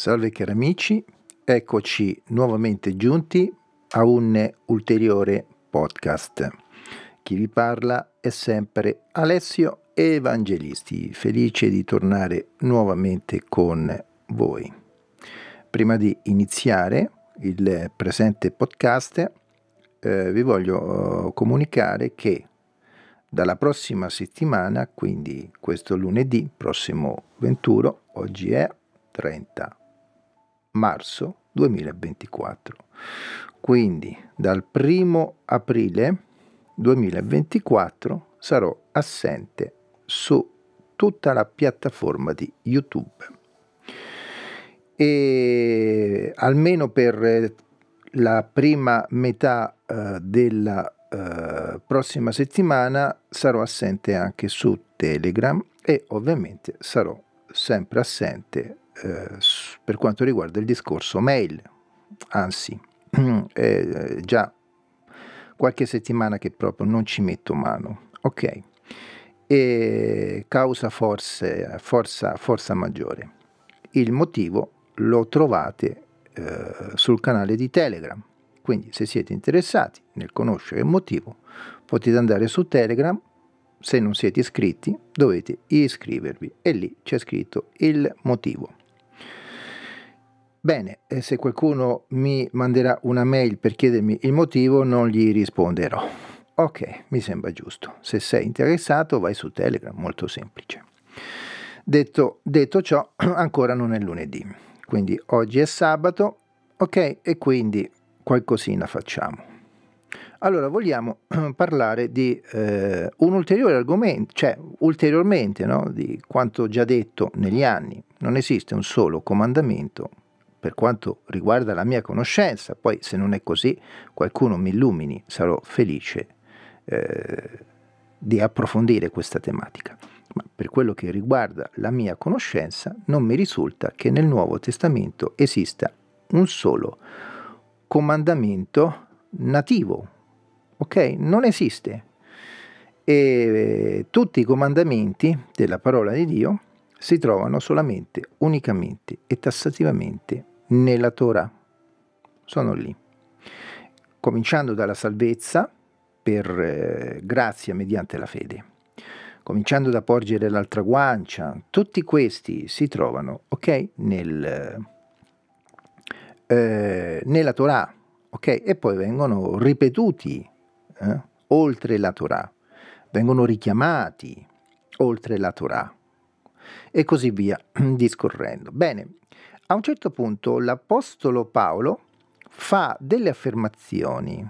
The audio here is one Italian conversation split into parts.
Salve cari amici, eccoci nuovamente giunti a un ulteriore podcast. Chi vi parla è sempre Alessio Evangelisti, felice di tornare nuovamente con voi. Prima di iniziare il presente podcast, eh, vi voglio eh, comunicare che dalla prossima settimana, quindi questo lunedì, prossimo 21, oggi è 30 marzo 2024. Quindi dal primo aprile 2024 sarò assente su tutta la piattaforma di YouTube. E almeno per eh, la prima metà eh, della eh, prossima settimana sarò assente anche su Telegram e ovviamente sarò sempre assente eh, per quanto riguarda il discorso mail, anzi è eh, già qualche settimana che proprio non ci metto mano, ok? E causa forse, forza, forza maggiore. Il motivo lo trovate eh, sul canale di Telegram, quindi se siete interessati nel conoscere il motivo potete andare su Telegram se non siete iscritti dovete iscrivervi e lì c'è scritto il motivo. Bene, eh, se qualcuno mi manderà una mail per chiedermi il motivo non gli risponderò. Ok, mi sembra giusto. Se sei interessato vai su Telegram, molto semplice. Detto, detto ciò, ancora non è lunedì, quindi oggi è sabato, ok, e quindi qualcosina facciamo. Allora, vogliamo parlare di eh, un ulteriore argomento, cioè ulteriormente no, di quanto già detto negli anni. Non esiste un solo comandamento per quanto riguarda la mia conoscenza, poi se non è così qualcuno mi illumini, sarò felice eh, di approfondire questa tematica. Ma per quello che riguarda la mia conoscenza non mi risulta che nel Nuovo Testamento esista un solo comandamento nativo, ok? Non esiste. E tutti i comandamenti della parola di Dio si trovano solamente, unicamente e tassativamente nella Torah. Sono lì. Cominciando dalla salvezza per eh, grazia mediante la fede. Cominciando da porgere l'altra guancia, tutti questi si trovano, ok, nel, eh, nella Torah, ok? E poi vengono ripetuti eh, oltre la Torah, vengono richiamati oltre la Torah e così via discorrendo. Bene, a un certo punto l'Apostolo Paolo fa delle affermazioni,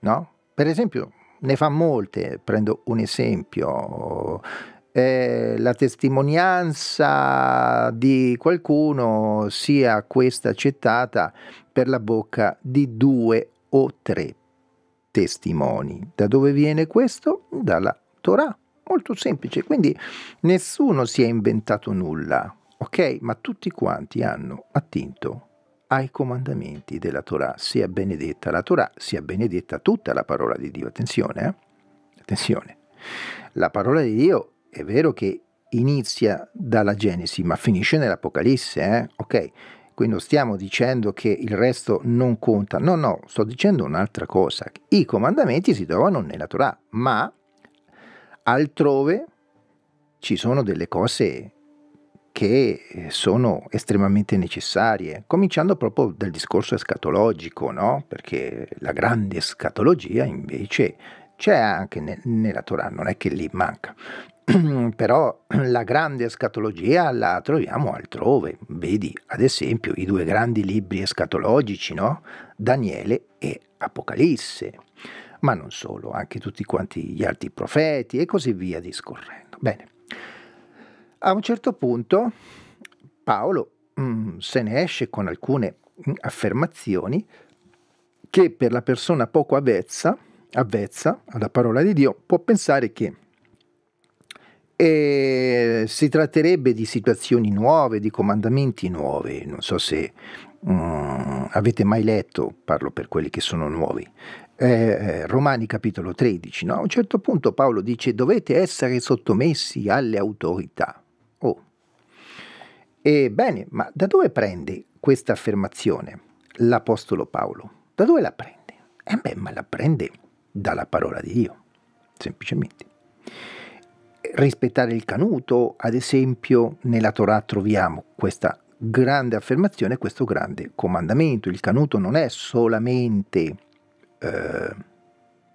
no? Per esempio, ne fa molte, prendo un esempio, eh, la testimonianza di qualcuno sia questa accettata per la bocca di due o tre testimoni. Da dove viene questo? Dalla Torah, molto semplice, quindi nessuno si è inventato nulla. Ok, ma tutti quanti hanno attinto ai comandamenti della Torah, sia benedetta la Torah, sia benedetta tutta la parola di Dio. Attenzione, eh? attenzione. La parola di Dio è vero che inizia dalla Genesi, ma finisce nell'Apocalisse, eh? ok? Quindi non stiamo dicendo che il resto non conta, no, no, sto dicendo un'altra cosa. I comandamenti si trovano nella Torah, ma altrove ci sono delle cose che eh, sono estremamente necessarie, cominciando proprio dal discorso escatologico, no? perché la grande escatologia invece c'è anche nella Torah, non è che lì manca. Però la grande escatologia la troviamo altrove, vedi ad esempio i due grandi libri escatologici, no? Daniele e Apocalisse, ma non solo, anche tutti quanti gli altri profeti e così via discorrendo. Bene. A un certo punto Paolo mm, se ne esce con alcune mm, affermazioni che per la persona poco avvezza, avvezza alla parola di Dio può pensare che eh, si tratterebbe di situazioni nuove, di comandamenti nuovi. Non so se mm, avete mai letto, parlo per quelli che sono nuovi, eh, eh Romani capitolo 13. No? A un certo punto Paolo dice dovete essere sottomessi alle autorità. Ebbene, ma da dove prende questa affermazione l'Apostolo Paolo? Da dove la prende? E eh beh, ma la prende dalla parola di Dio, semplicemente. Rispettare il canuto, ad esempio, nella Torah troviamo questa grande affermazione, questo grande comandamento. Il canuto non è solamente eh,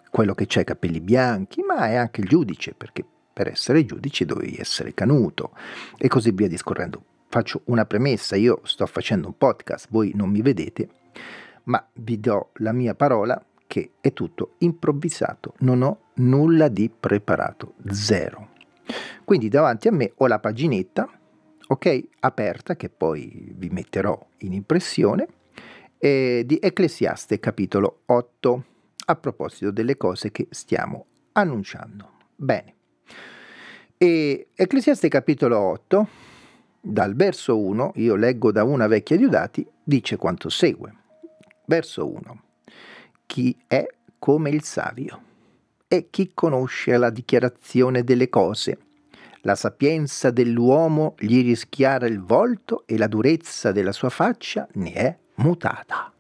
quello che c'è capelli bianchi, ma è anche il giudice, perché per essere giudice dovevi essere canuto, e così via discorrendo faccio una premessa, io sto facendo un podcast, voi non mi vedete, ma vi do la mia parola che è tutto improvvisato, non ho nulla di preparato, zero. Quindi davanti a me ho la paginetta, ok, aperta, che poi vi metterò in impressione, eh, di Ecclesiaste capitolo 8, a proposito delle cose che stiamo annunciando. Bene. E Ecclesiaste capitolo 8 dal verso 1, io leggo da una vecchia Diodati, dice quanto segue. Verso 1. Chi è come il savio e chi conosce la dichiarazione delle cose. La sapienza dell'uomo gli rischiara il volto e la durezza della sua faccia ne è mutata.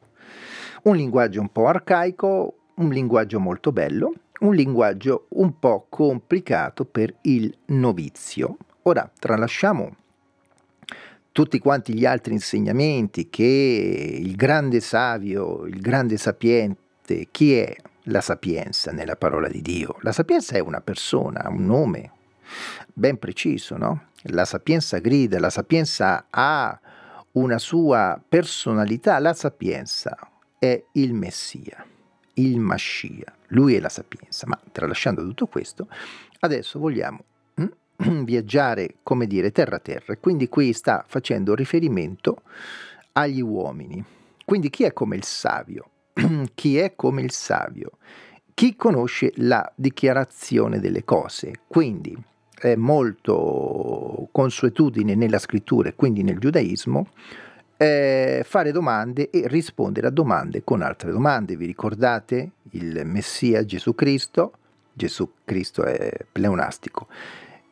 Un linguaggio un po' arcaico, un linguaggio molto bello, un linguaggio un po' complicato per il novizio. Ora tralasciamo tutti quanti gli altri insegnamenti che il grande savio, il grande sapiente, chi è la sapienza nella parola di Dio? La sapienza è una persona, un nome ben preciso, no? La sapienza grida, la sapienza ha una sua personalità, la sapienza è il Messia, il Mascia, lui è la sapienza, ma tralasciando tutto questo, adesso vogliamo viaggiare, come dire, terra a terra. Quindi qui sta facendo riferimento agli uomini. Quindi chi è come il savio? chi è come il savio? Chi conosce la dichiarazione delle cose? Quindi è molto consuetudine nella scrittura e quindi nel giudaismo eh, fare domande e rispondere a domande con altre domande. Vi ricordate il Messia Gesù Cristo? Gesù Cristo è pleonastico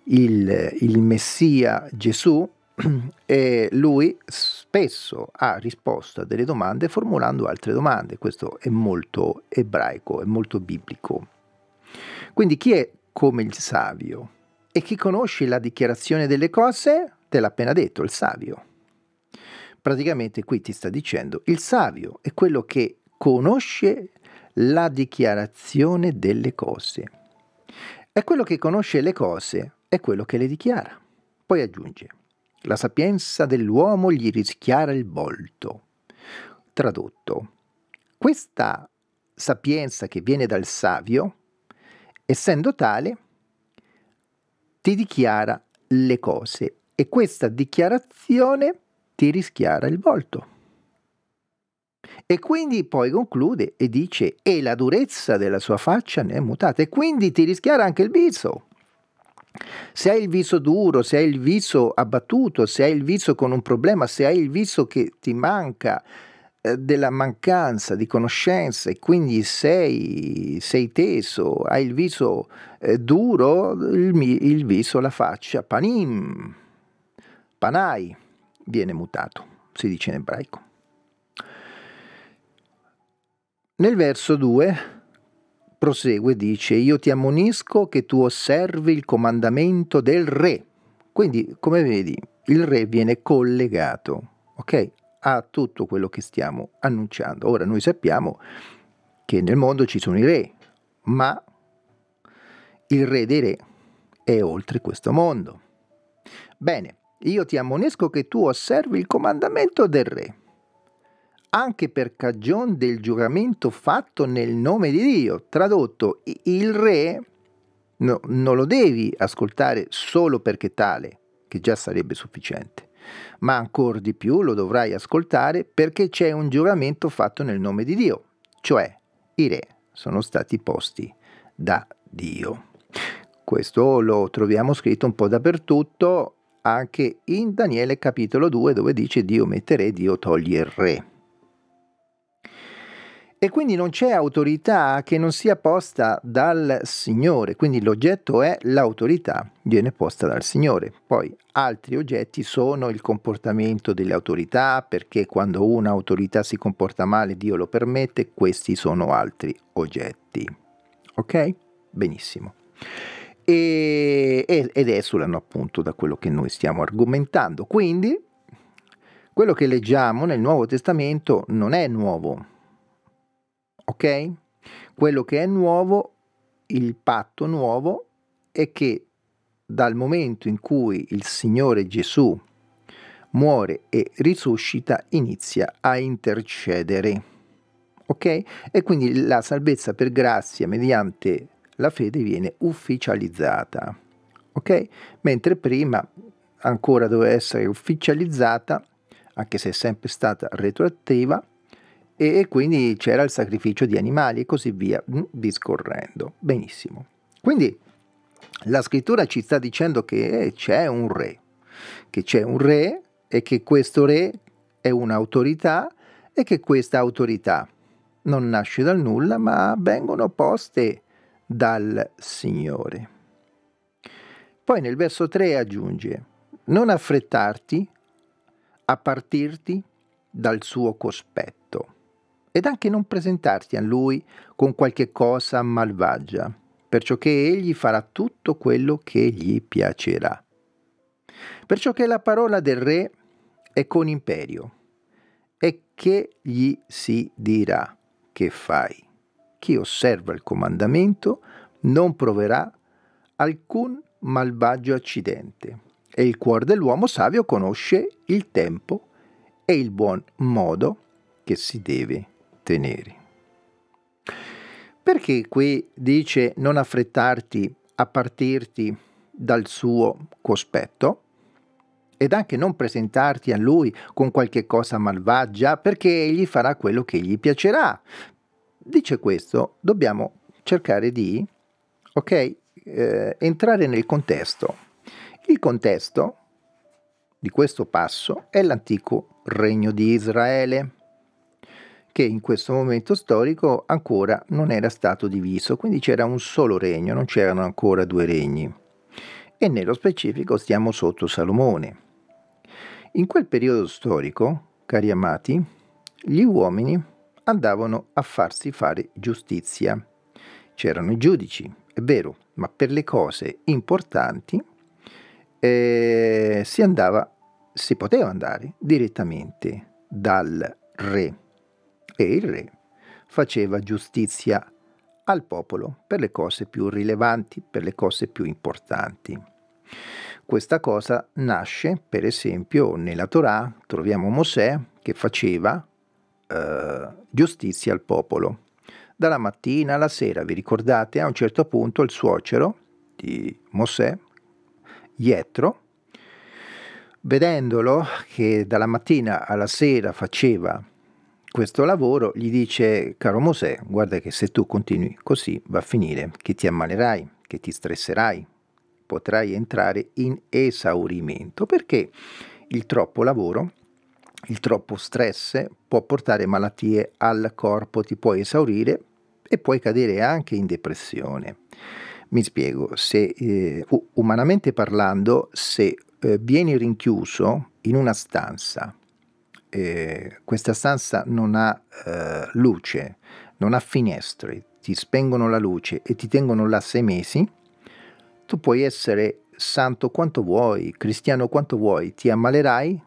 il, il Messia Gesù e lui spesso ha risposto a delle domande formulando altre domande. Questo è molto ebraico, è molto biblico. Quindi chi è come il savio? E chi conosce la dichiarazione delle cose? Te l'ha appena detto, il savio. Praticamente qui ti sta dicendo, il savio è quello che conosce la dichiarazione delle cose. È quello che conosce le cose è quello che le dichiara. Poi aggiunge, la sapienza dell'uomo gli rischiara il volto. Tradotto, questa sapienza che viene dal savio, essendo tale, ti dichiara le cose e questa dichiarazione ti rischiara il volto. E quindi poi conclude e dice, e la durezza della sua faccia ne è mutata, e quindi ti rischiara anche il viso. Se hai il viso duro, se hai il viso abbattuto, se hai il viso con un problema, se hai il viso che ti manca eh, della mancanza di conoscenza e quindi sei, sei teso, hai il viso eh, duro, il, il viso, la faccia, panim, panai, viene mutato, si dice in ebraico. Nel verso 2 prosegue, dice, io ti ammonisco che tu osservi il comandamento del re. Quindi, come vedi, il re viene collegato, ok? A tutto quello che stiamo annunciando. Ora noi sappiamo che nel mondo ci sono i re, ma il re dei re è oltre questo mondo. Bene, io ti ammonisco che tu osservi il comandamento del re anche per cagion del giuramento fatto nel nome di Dio. Tradotto, il re no, non lo devi ascoltare solo perché tale, che già sarebbe sufficiente, ma ancora di più lo dovrai ascoltare perché c'è un giuramento fatto nel nome di Dio, cioè i re sono stati posti da Dio. Questo lo troviamo scritto un po' dappertutto, anche in Daniele capitolo 2 dove dice Dio mette re, Dio toglie il re. E quindi non c'è autorità che non sia posta dal Signore, quindi l'oggetto è l'autorità, viene posta dal Signore. Poi altri oggetti sono il comportamento delle autorità, perché quando un'autorità si comporta male Dio lo permette, questi sono altri oggetti. Ok? Benissimo. E, ed esulano appunto da quello che noi stiamo argomentando. Quindi quello che leggiamo nel Nuovo Testamento non è nuovo Ok? Quello che è nuovo, il patto nuovo, è che dal momento in cui il Signore Gesù muore e risuscita, inizia a intercedere. Ok? E quindi la salvezza per grazia mediante la fede viene ufficializzata. Ok? Mentre prima ancora doveva essere ufficializzata, anche se è sempre stata retroattiva, e quindi c'era il sacrificio di animali e così via, mm, discorrendo. Benissimo. Quindi la scrittura ci sta dicendo che c'è un re, che c'è un re e che questo re è un'autorità e che questa autorità non nasce dal nulla ma vengono poste dal Signore. Poi nel verso 3 aggiunge, non affrettarti a partirti dal suo cospetto ed anche non presentarti a lui con qualche cosa malvagia, perciò che egli farà tutto quello che gli piacerà. Perciò che la parola del re è con imperio, e che gli si dirà che fai. Chi osserva il comandamento non proverà alcun malvagio accidente, e il cuore dell'uomo savio conosce il tempo e il buon modo che si deve teneri. Perché qui dice non affrettarti a partirti dal suo cospetto ed anche non presentarti a lui con qualche cosa malvagia perché egli farà quello che gli piacerà. Dice questo, dobbiamo cercare di ok, eh, entrare nel contesto. Il contesto di questo passo è l'antico regno di Israele che in questo momento storico ancora non era stato diviso, quindi c'era un solo regno, non c'erano ancora due regni. E nello specifico stiamo sotto Salomone. In quel periodo storico, cari amati, gli uomini andavano a farsi fare giustizia. C'erano i giudici, è vero, ma per le cose importanti eh, si andava, si poteva andare direttamente dal re e il re faceva giustizia al popolo per le cose più rilevanti, per le cose più importanti. Questa cosa nasce, per esempio, nella Torah, troviamo Mosè che faceva eh, giustizia al popolo. Dalla mattina alla sera, vi ricordate, a un certo punto il suocero di Mosè, Ietro, vedendolo che dalla mattina alla sera faceva giustizia, questo lavoro, gli dice, caro Mosè, guarda che se tu continui così va a finire che ti ammalerai, che ti stresserai, potrai entrare in esaurimento, perché il troppo lavoro, il troppo stress può portare malattie al corpo, ti puoi esaurire e puoi cadere anche in depressione. Mi spiego, se, eh, umanamente parlando, se eh, vieni rinchiuso in una stanza eh, questa stanza non ha eh, luce, non ha finestre, ti spengono la luce e ti tengono là sei mesi, tu puoi essere santo quanto vuoi, cristiano quanto vuoi, ti ammalerai,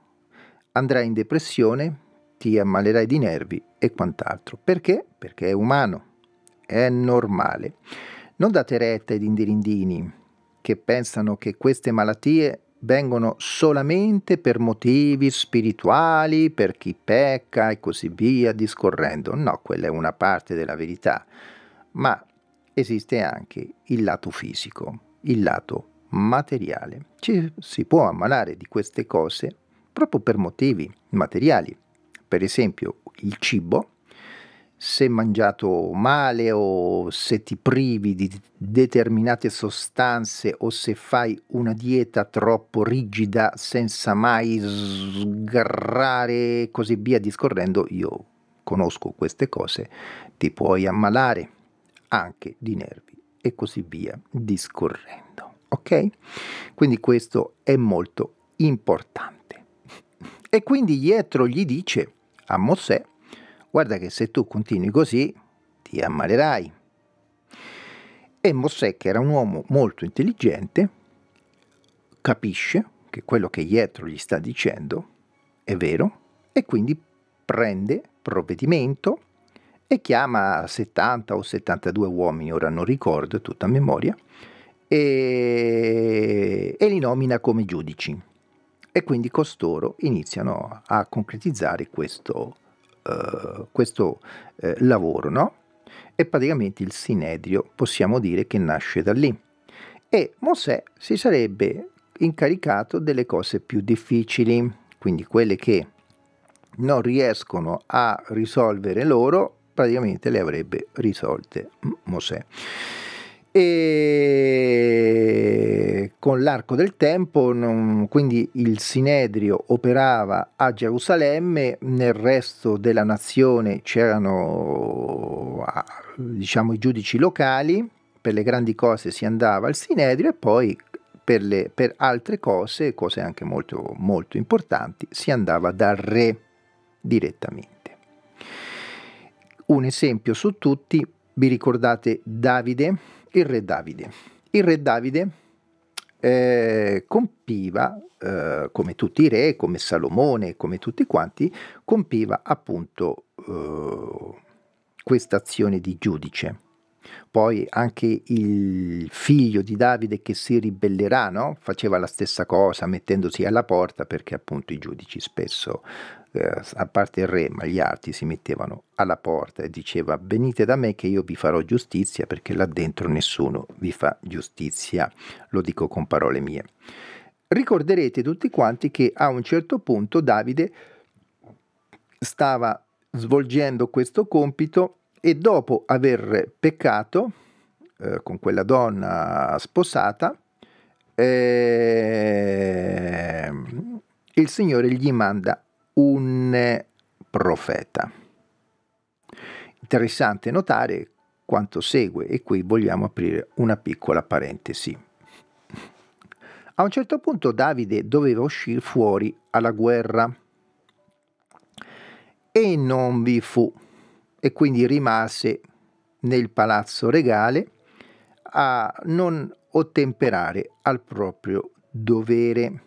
andrai in depressione, ti ammalerai di nervi e quant'altro. Perché? Perché è umano, è normale. Non date retta ai dindirindini che pensano che queste malattie vengono solamente per motivi spirituali, per chi pecca e così via discorrendo. No, quella è una parte della verità, ma esiste anche il lato fisico, il lato materiale. Ci si può ammalare di queste cose proprio per motivi materiali. Per esempio il cibo se mangiato male o se ti privi di determinate sostanze o se fai una dieta troppo rigida senza mai sgarrare e così via discorrendo, io conosco queste cose, ti puoi ammalare anche di nervi e così via discorrendo. Ok? Quindi questo è molto importante. E quindi Pietro gli dice a Mosè guarda che se tu continui così ti ammalerai. E Mossè, che era un uomo molto intelligente, capisce che quello che Pietro gli sta dicendo è vero e quindi prende provvedimento e chiama 70 o 72 uomini, ora non ricordo, tutta a memoria, e, e li nomina come giudici. E quindi costoro iniziano a concretizzare questo, eh, questo eh, lavoro, no? E praticamente il Sinedrio possiamo dire che nasce da lì. E Mosè si sarebbe incaricato delle cose più difficili, quindi quelle che non riescono a risolvere loro, praticamente le avrebbe risolte Mosè e con l'arco del tempo non, quindi il Sinedrio operava a Gerusalemme, nel resto della nazione c'erano diciamo, i giudici locali, per le grandi cose si andava al Sinedrio e poi per, le, per altre cose, cose anche molto, molto importanti, si andava dal re direttamente. Un esempio su tutti, vi ricordate Davide? il re Davide. Il re Davide eh, compiva, eh, come tutti i re, come Salomone, come tutti quanti, compiva appunto eh, questa azione di giudice. Poi anche il figlio di Davide che si ribellerà, no? faceva la stessa cosa mettendosi alla porta perché appunto i giudici spesso a parte il re, ma gli altri si mettevano alla porta e diceva venite da me che io vi farò giustizia perché là dentro nessuno vi fa giustizia, lo dico con parole mie. Ricorderete tutti quanti che a un certo punto Davide stava svolgendo questo compito e dopo aver peccato eh, con quella donna sposata, eh, il Signore gli manda un profeta. Interessante notare quanto segue e qui vogliamo aprire una piccola parentesi. A un certo punto Davide doveva uscire fuori alla guerra e non vi fu e quindi rimase nel palazzo regale a non ottemperare al proprio dovere.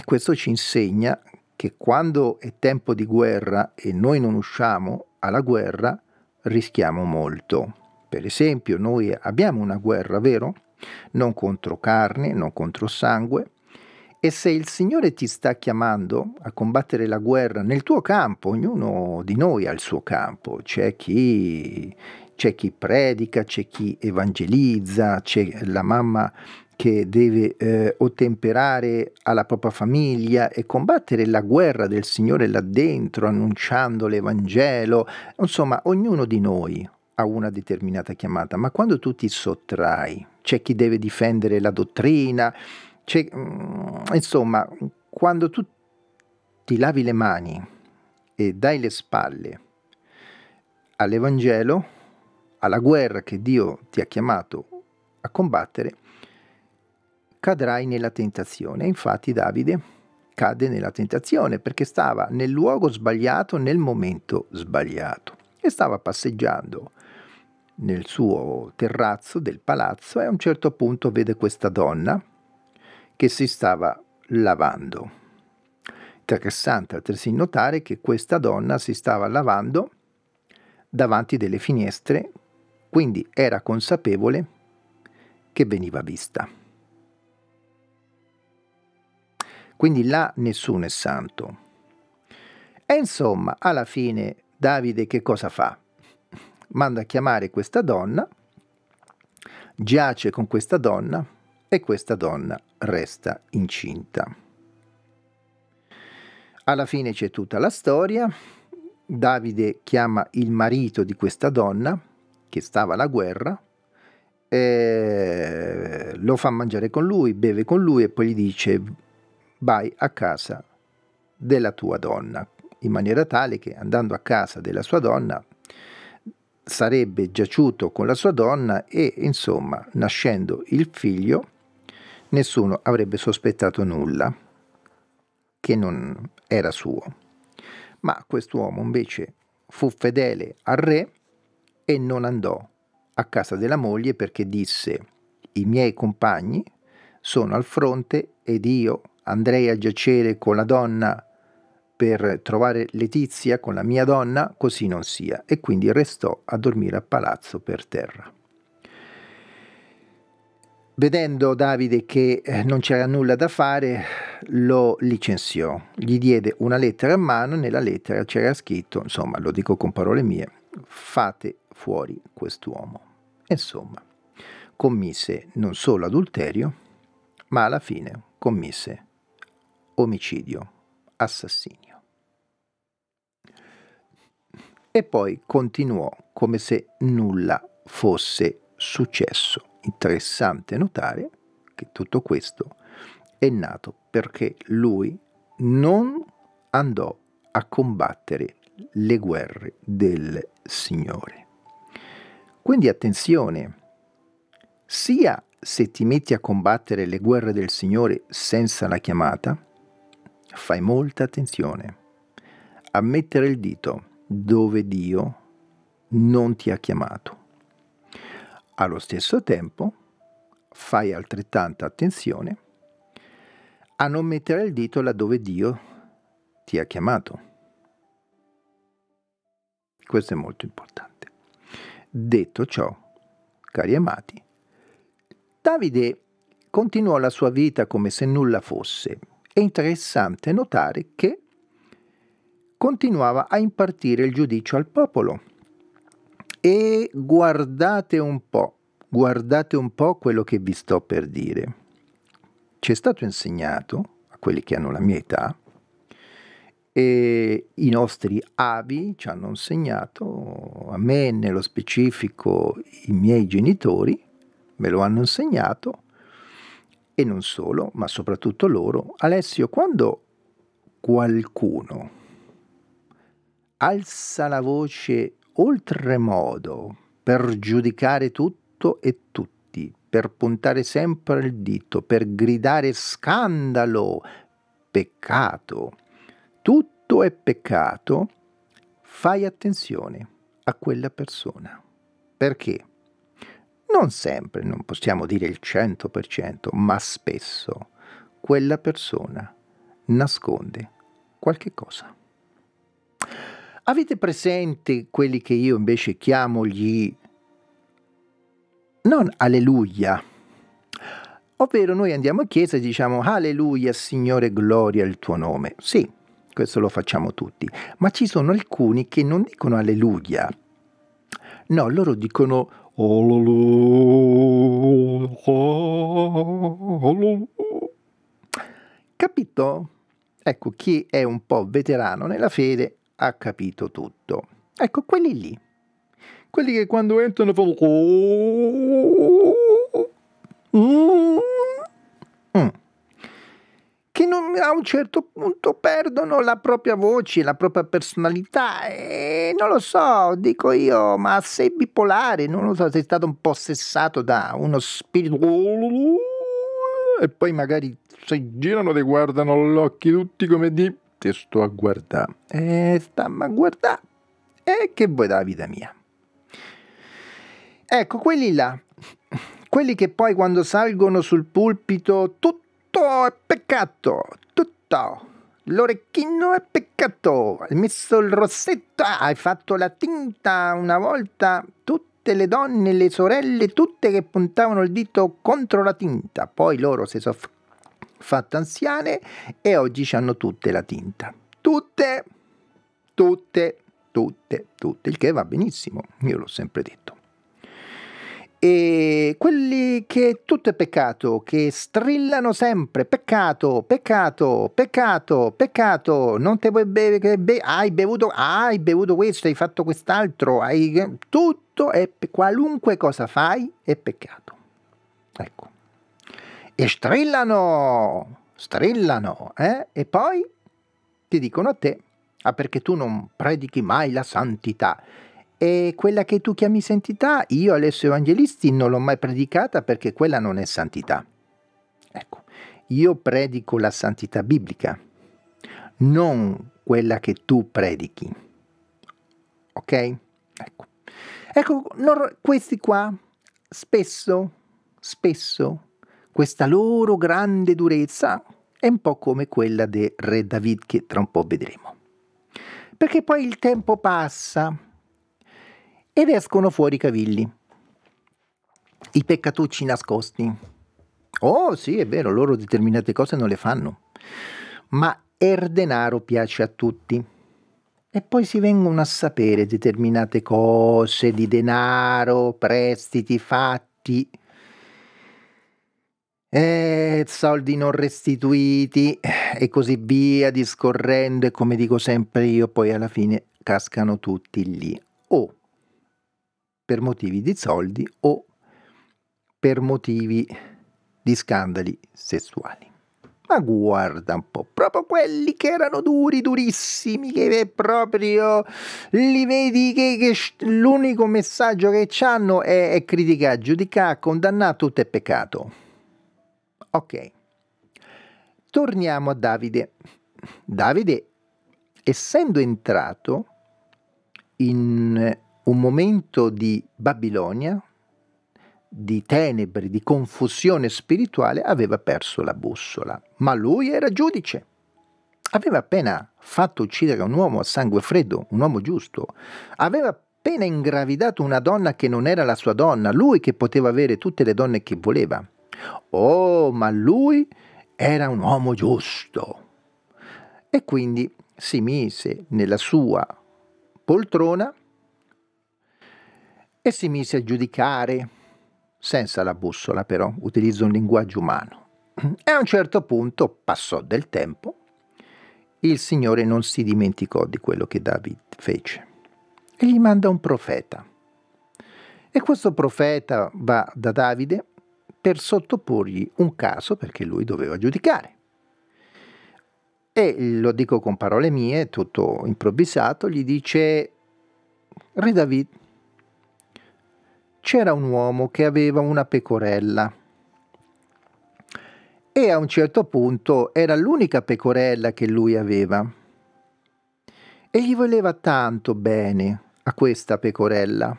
E questo ci insegna che quando è tempo di guerra e noi non usciamo alla guerra, rischiamo molto. Per esempio, noi abbiamo una guerra, vero? Non contro carne, non contro sangue. E se il Signore ti sta chiamando a combattere la guerra nel tuo campo, ognuno di noi ha il suo campo, c'è chi c'è chi predica, c'è chi evangelizza, c'è la mamma che deve eh, ottemperare alla propria famiglia e combattere la guerra del Signore là dentro, annunciando l'Evangelo. Insomma, ognuno di noi ha una determinata chiamata, ma quando tu ti sottrai, c'è chi deve difendere la dottrina, c'è, mm, insomma, quando tu ti lavi le mani e dai le spalle all'Evangelo, alla guerra che Dio ti ha chiamato a combattere, cadrai nella tentazione. Infatti Davide cade nella tentazione perché stava nel luogo sbagliato nel momento sbagliato e stava passeggiando nel suo terrazzo del palazzo e a un certo punto vede questa donna che si stava lavando. Interessante altresì notare che questa donna si stava lavando davanti delle finestre, quindi era consapevole che veniva vista. Quindi là nessuno è santo. E insomma, alla fine Davide che cosa fa? Manda a chiamare questa donna, giace con questa donna e questa donna resta incinta. Alla fine c'è tutta la storia, Davide chiama il marito di questa donna che stava alla guerra, lo fa mangiare con lui, beve con lui e poi gli dice vai a casa della tua donna, in maniera tale che andando a casa della sua donna sarebbe giaciuto con la sua donna e insomma nascendo il figlio nessuno avrebbe sospettato nulla che non era suo. Ma quest'uomo invece fu fedele al re e non andò a casa della moglie perché disse i miei compagni sono al fronte ed io andrei a giacere con la donna per trovare Letizia con la mia donna, così non sia, e quindi restò a dormire a palazzo per terra. Vedendo Davide che eh, non c'era nulla da fare, lo licenziò. Gli diede una lettera a mano, nella lettera c'era scritto, insomma, lo dico con parole mie, fate fuori quest'uomo. Insomma, commise non solo adulterio, ma alla fine commise adulterio omicidio, assassinio. E poi continuò come se nulla fosse successo. Interessante notare che tutto questo è nato perché lui non andò a combattere le guerre del Signore. Quindi attenzione, sia se ti metti a combattere le guerre del Signore senza la chiamata, fai molta attenzione a mettere il dito dove Dio non ti ha chiamato. Allo stesso tempo, fai altrettanta attenzione a non mettere il dito laddove Dio ti ha chiamato. Questo è molto importante. Detto ciò, cari amati, Davide continuò la sua vita come se nulla fosse, interessante notare che continuava a impartire il giudizio al popolo. E guardate un po', guardate un po' quello che vi sto per dire. Ci è stato insegnato, a quelli che hanno la mia età, e i nostri avi ci hanno insegnato, a me nello specifico i miei genitori me lo hanno insegnato, e non solo, ma soprattutto loro. Alessio, quando qualcuno alza la voce oltremodo per giudicare tutto e tutti, per puntare sempre il dito, per gridare scandalo, peccato, tutto è peccato, fai attenzione a quella persona. Perché? non sempre, non possiamo dire il 100%, ma spesso quella persona nasconde qualche cosa. Avete presente quelli che io invece chiamo gli non alleluia, ovvero noi andiamo a chiesa e diciamo alleluia Signore, gloria il tuo nome. Sì, questo lo facciamo tutti, ma ci sono alcuni che non dicono alleluia, no, loro dicono Capito? Ecco, chi è un po' veterano nella fede ha capito tutto. Ecco, quelli lì. Quelli che quando entrano fanno... Mm. mm non, a un certo punto perdono la propria voce, la propria personalità e eh, non lo so, dico io, ma sei bipolare, non lo so, sei stato un po' sessato da uno spirito e poi magari si girano e guardano l'occhio tutti come di te sto a guardare e eh, stamma a guardare e eh, che vuoi dalla vita mia ecco quelli là quelli che poi quando salgono sul pulpito tutti po' è peccato, tutto. L'orecchino è peccato, hai messo il rossetto, hai fatto la tinta una volta, tutte le donne, le sorelle, tutte che puntavano il dito contro la tinta, poi loro si sono fatte anziane e oggi hanno tutte la tinta. Tutte, tutte, tutte, tutte, il che va benissimo, io l'ho sempre detto e quelli che tutto è peccato, che strillano sempre peccato, peccato, peccato, peccato, non te vuoi bere, be hai, bevuto, hai bevuto questo, hai fatto quest'altro, hai, tutto è qualunque cosa fai è peccato. Ecco. E strillano, strillano, eh? E poi ti dicono a te, ah perché tu non predichi mai la santità e quella che tu chiami santità, io Alessio Evangelisti non l'ho mai predicata perché quella non è santità. Ecco, io predico la santità biblica, non quella che tu predichi. Ok? Ecco, ecco non, questi qua spesso, spesso, questa loro grande durezza è un po' come quella del re David che tra un po' vedremo. Perché poi il tempo passa, ed escono fuori i cavilli, i peccatucci nascosti. Oh sì, è vero, loro determinate cose non le fanno, ma er denaro piace a tutti. E poi si vengono a sapere determinate cose di denaro, prestiti fatti, eh, soldi non restituiti e così via, discorrendo e come dico sempre io, poi alla fine cascano tutti lì. Oh, per motivi di soldi o per motivi di scandali sessuali. Ma guarda un po', proprio quelli che erano duri, durissimi, che proprio li vedi che, che l'unico messaggio che hanno è, è criticare, giudicare, condannare, tutto è peccato. Ok, torniamo a Davide. Davide, essendo entrato in un momento di Babilonia, di tenebre, di confusione spirituale, aveva perso la bussola. Ma lui era giudice. Aveva appena fatto uccidere un uomo a sangue freddo, un uomo giusto. Aveva appena ingravidato una donna che non era la sua donna, lui che poteva avere tutte le donne che voleva. Oh, ma lui era un uomo giusto. E quindi si mise nella sua poltrona e si mise a giudicare, senza la bussola però, utilizzo un linguaggio umano. E a un certo punto passò del tempo, il Signore non si dimenticò di quello che David fece e gli manda un profeta. E questo profeta va da Davide per sottoporgli un caso perché lui doveva giudicare. E lo dico con parole mie, tutto improvvisato, gli dice, Re David, c'era un uomo che aveva una pecorella e a un certo punto era l'unica pecorella che lui aveva. E gli voleva tanto bene a questa pecorella.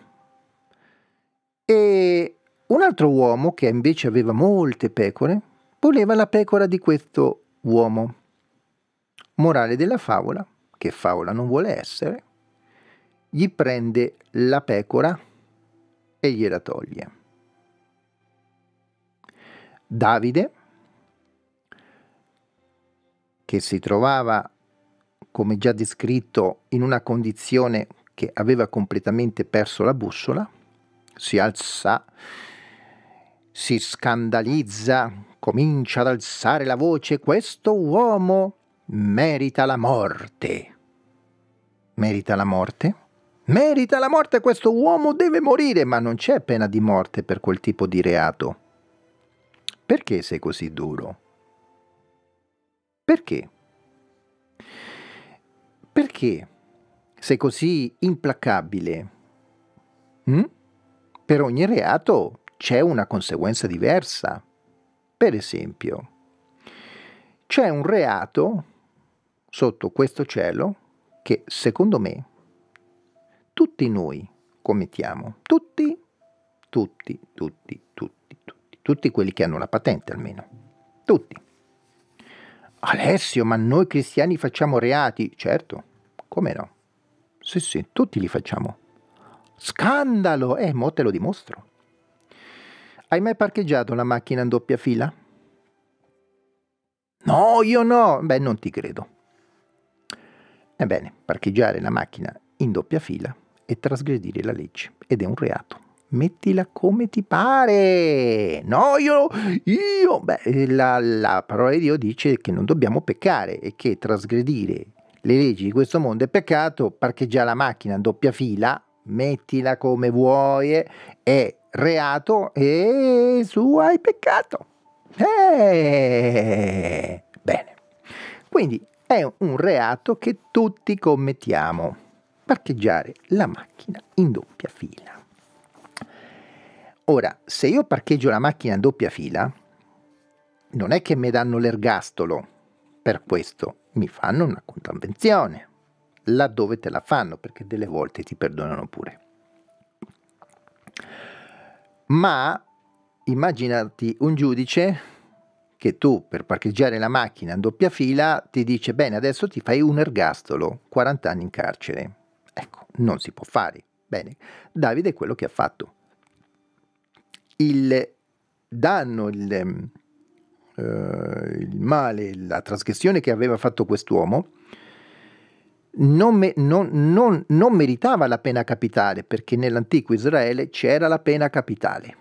E un altro uomo, che invece aveva molte pecore, voleva la pecora di questo uomo. Morale della favola, che favola non vuole essere, gli prende la pecora e gliela toglie. Davide, che si trovava, come già descritto, in una condizione che aveva completamente perso la bussola, si alza, si scandalizza, comincia ad alzare la voce, questo uomo merita la morte. Merita la morte? Merita la morte questo uomo, deve morire, ma non c'è pena di morte per quel tipo di reato. Perché sei così duro? Perché? Perché sei così implacabile? Mm? Per ogni reato c'è una conseguenza diversa. Per esempio, c'è un reato sotto questo cielo che secondo me tutti noi commettiamo, tutti, tutti, tutti, tutti, tutti, tutti quelli che hanno la patente almeno, tutti. Alessio, ma noi cristiani facciamo reati? Certo, come no? Sì, sì, tutti li facciamo. Scandalo! Eh, mo te lo dimostro. Hai mai parcheggiato la macchina in doppia fila? No, io no! Beh, non ti credo. Ebbene, parcheggiare la macchina in doppia fila e trasgredire la legge ed è un reato. Mettila come ti pare. No, io, io. Beh, eh, la, la parola di Dio dice che non dobbiamo peccare e che trasgredire le leggi di questo mondo è peccato. Parcheggiare la macchina in doppia fila, mettila come vuoi, eh, è reato e su hai peccato. Eh, bene. Quindi è un reato che tutti commettiamo parcheggiare la macchina in doppia fila. Ora, se io parcheggio la macchina in doppia fila, non è che mi danno l'ergastolo per questo, mi fanno una contravvenzione, laddove te la fanno, perché delle volte ti perdonano pure. Ma immaginati un giudice che tu per parcheggiare la macchina in doppia fila ti dice bene adesso ti fai un ergastolo, 40 anni in carcere. Ecco, non si può fare. Bene, Davide è quello che ha fatto. Il danno, il, uh, il male, la trasgressione che aveva fatto quest'uomo non, me, non, non, non meritava la pena capitale perché nell'antico Israele c'era la pena capitale.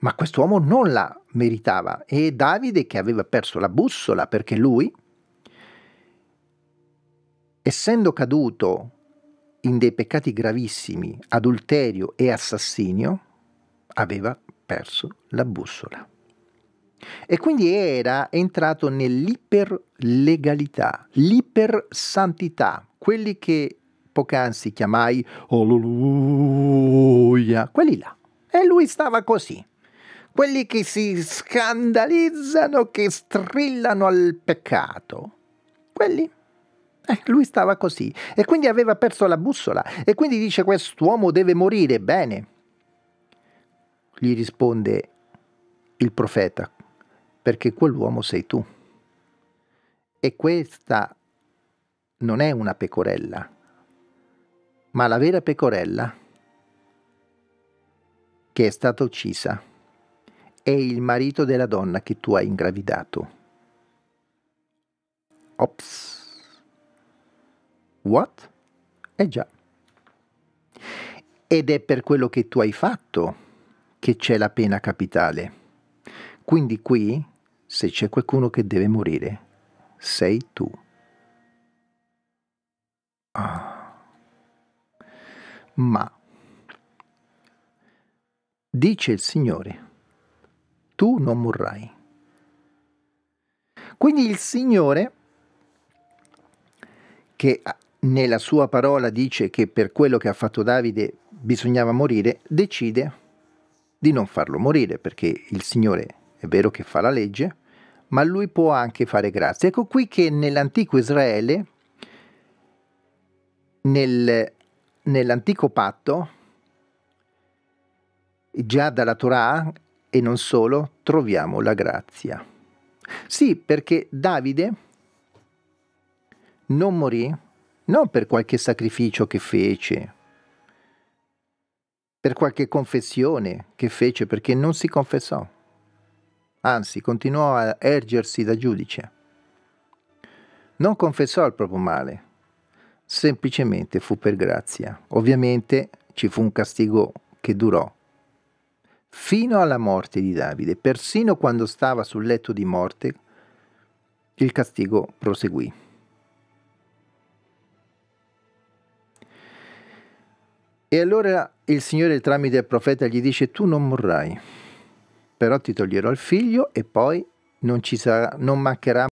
Ma quest'uomo non la meritava e Davide che aveva perso la bussola perché lui, essendo caduto in dei peccati gravissimi, adulterio e assassinio, aveva perso la bussola. E quindi era entrato nell'iperlegalità, l'ipersantità, quelli che poc'anzi chiamai alleluia, quelli là. E lui stava così. Quelli che si scandalizzano, che strillano al peccato. Quelli eh, lui stava così e quindi aveva perso la bussola e quindi dice quest'uomo deve morire, bene. Gli risponde il profeta, perché quell'uomo sei tu. E questa non è una pecorella, ma la vera pecorella che è stata uccisa è il marito della donna che tu hai ingravidato. Ops. What? Eh già. Ed è per quello che tu hai fatto che c'è la pena capitale. Quindi qui, se c'è qualcuno che deve morire, sei tu. Ah. Ma, dice il Signore, tu non morrai. Quindi il Signore, che nella sua parola dice che per quello che ha fatto Davide bisognava morire, decide di non farlo morire perché il Signore è vero che fa la legge, ma lui può anche fare grazia. Ecco qui che nell'antico Israele, nel, nell'antico patto, già dalla Torah e non solo, troviamo la grazia. Sì, perché Davide non morì non per qualche sacrificio che fece, per qualche confessione che fece perché non si confessò, anzi continuò a ergersi da giudice. Non confessò il proprio male, semplicemente fu per grazia. Ovviamente ci fu un castigo che durò fino alla morte di Davide, persino quando stava sul letto di morte, il castigo proseguì. E allora il Signore tramite il profeta gli dice, tu non morrai, però ti toglierò il figlio e poi non, ci sarà, non mancherà